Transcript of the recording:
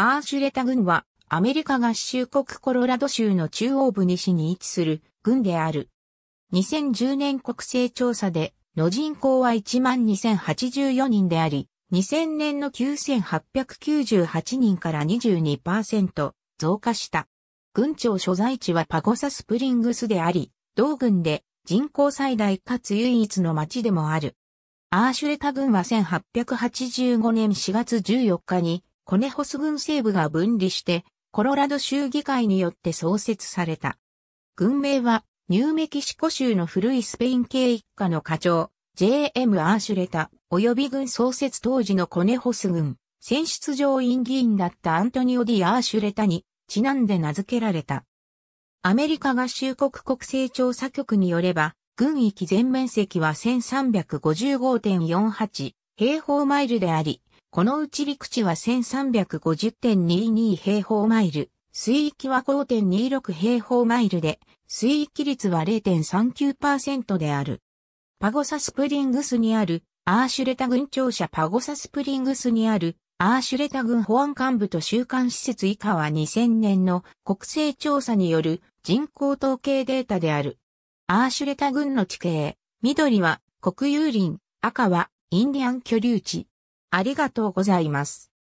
アーシュレタ郡は、アメリカ合衆国コロラド州の中央部西に位置する郡である。2010年国勢調査で、の人口は12,084人であり、2000年の9,898人から22%増加した。郡庁所在地はパゴサスプリングスであり、同郡で人口最大かつ唯一の町でもある。アーシュレタ郡は1885年4月14日にコネホス軍西部が分離して、コロラド州議会によって創設された。軍名は、ニューメキシコ州の古いスペイン系一家の課長、J.M. アーシュレタ、及び軍創設当時のコネホス軍、選出上院議員だったアントニオ・ディ・アーシュレタに、ちなんで名付けられた。アメリカ合衆国国勢調査局によれば、軍域全面積は1355.48平方マイルであり、このうち陸地は1350.22平方マイル、水域は5.26平方マイルで、水域率は0.39%である。パゴサスプリングスにある、アーシュレタ軍庁舎パゴサスプリングスにある、アーシュレタ軍保安幹部と週刊施設以下は2000年の国勢調査による人口統計データである。アーシュレタ軍の地形、緑は国有林、赤はインディアン居留地、ありがとうございます。